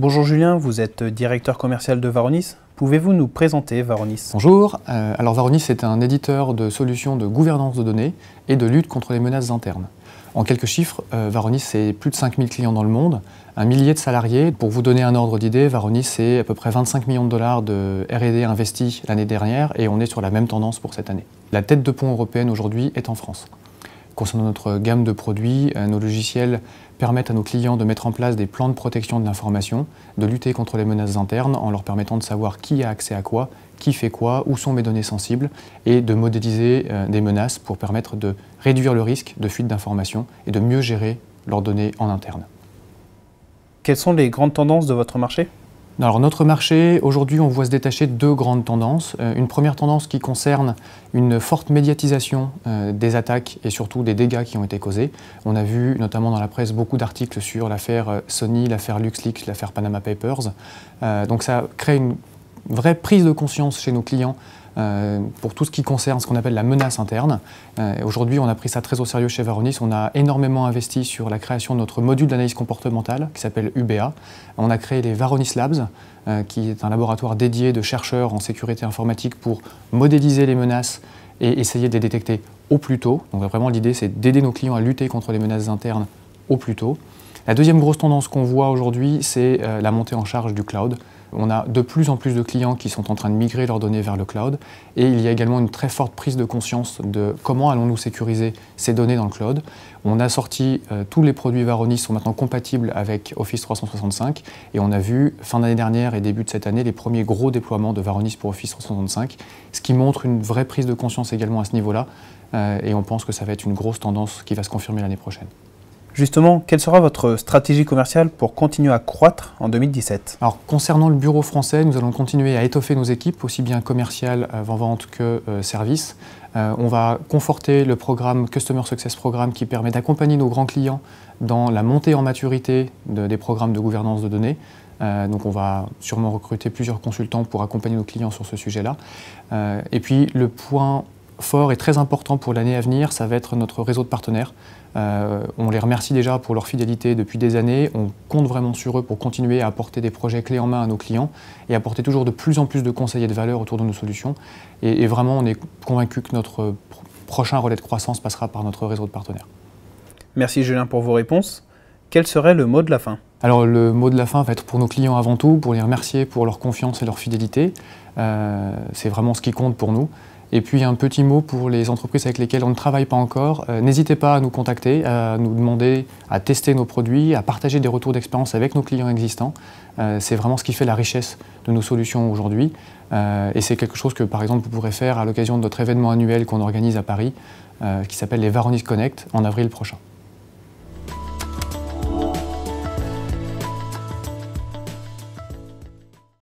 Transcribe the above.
Bonjour Julien, vous êtes directeur commercial de Varonis. Pouvez-vous nous présenter Varonis Bonjour, euh, alors Varonis est un éditeur de solutions de gouvernance de données et de lutte contre les menaces internes. En quelques chiffres, euh, Varonis, c'est plus de 5000 clients dans le monde, un millier de salariés. Pour vous donner un ordre d'idée, Varonis, c'est à peu près 25 millions de dollars de RD investis l'année dernière et on est sur la même tendance pour cette année. La tête de pont européenne aujourd'hui est en France. Concernant notre gamme de produits, euh, nos logiciels permettent à nos clients de mettre en place des plans de protection de l'information, de lutter contre les menaces internes en leur permettant de savoir qui a accès à quoi, qui fait quoi, où sont mes données sensibles, et de modéliser euh, des menaces pour permettre de réduire le risque de fuite d'informations et de mieux gérer leurs données en interne. Quelles sont les grandes tendances de votre marché alors notre marché, aujourd'hui, on voit se détacher deux grandes tendances. Euh, une première tendance qui concerne une forte médiatisation euh, des attaques et surtout des dégâts qui ont été causés. On a vu notamment dans la presse beaucoup d'articles sur l'affaire euh, Sony, l'affaire LuxLeaks, l'affaire Panama Papers. donc ça crée une vraie prise de conscience chez nos clients euh, pour tout ce qui concerne ce qu'on appelle la menace interne. Euh, aujourd'hui, on a pris ça très au sérieux chez Varonis. On a énormément investi sur la création de notre module d'analyse comportementale qui s'appelle UBA. On a créé les Varonis Labs, euh, qui est un laboratoire dédié de chercheurs en sécurité informatique pour modéliser les menaces et essayer de les détecter au plus tôt. Donc vraiment l'idée c'est d'aider nos clients à lutter contre les menaces internes au plus tôt. La deuxième grosse tendance qu'on voit aujourd'hui, c'est la montée en charge du cloud. On a de plus en plus de clients qui sont en train de migrer leurs données vers le cloud et il y a également une très forte prise de conscience de comment allons-nous sécuriser ces données dans le cloud. On a sorti, euh, tous les produits Varonis sont maintenant compatibles avec Office 365 et on a vu fin d'année dernière et début de cette année les premiers gros déploiements de Varonis pour Office 365, ce qui montre une vraie prise de conscience également à ce niveau-là euh, et on pense que ça va être une grosse tendance qui va se confirmer l'année prochaine. Justement, quelle sera votre stratégie commerciale pour continuer à croître en 2017 Alors, concernant le bureau français, nous allons continuer à étoffer nos équipes, aussi bien commerciales, avant-vente euh, que euh, services. Euh, on va conforter le programme Customer Success Programme qui permet d'accompagner nos grands clients dans la montée en maturité des programmes de gouvernance de données. donc on va sûrement recruter plusieurs consultants pour accompagner nos clients sur ce sujet-là. et puis le point fort et très important pour l'année à venir, ça va être notre réseau de partenaires. Euh, on les remercie déjà pour leur fidélité depuis des années. On compte vraiment sur eux pour continuer à apporter des projets clés en main à nos clients et apporter toujours de plus en plus de conseils et de valeur autour de nos solutions. Et, vraiment, on est convaincu que notre prochain relais de croissance passera par notre réseau de partenaires. Merci Julien pour vos réponses. Quel serait le mot de la fin Alors le mot de la fin va être pour nos clients avant tout, pour les remercier pour leur confiance et leur fidélité. Euh, c'est vraiment ce qui compte pour nous. Et puis un petit mot pour les entreprises avec lesquelles on ne travaille pas encore. Euh, n'hésitez pas à nous contacter, à nous demander, à tester nos produits, à partager des retours d'expérience avec nos clients existants. Euh, c'est vraiment ce qui fait la richesse de nos solutions aujourd'hui. Euh, et c'est quelque chose que par exemple vous pourrez faire à l'occasion de notre événement annuel qu'on organise à Paris, qui s'appelle les Varonis Connect en avril prochain.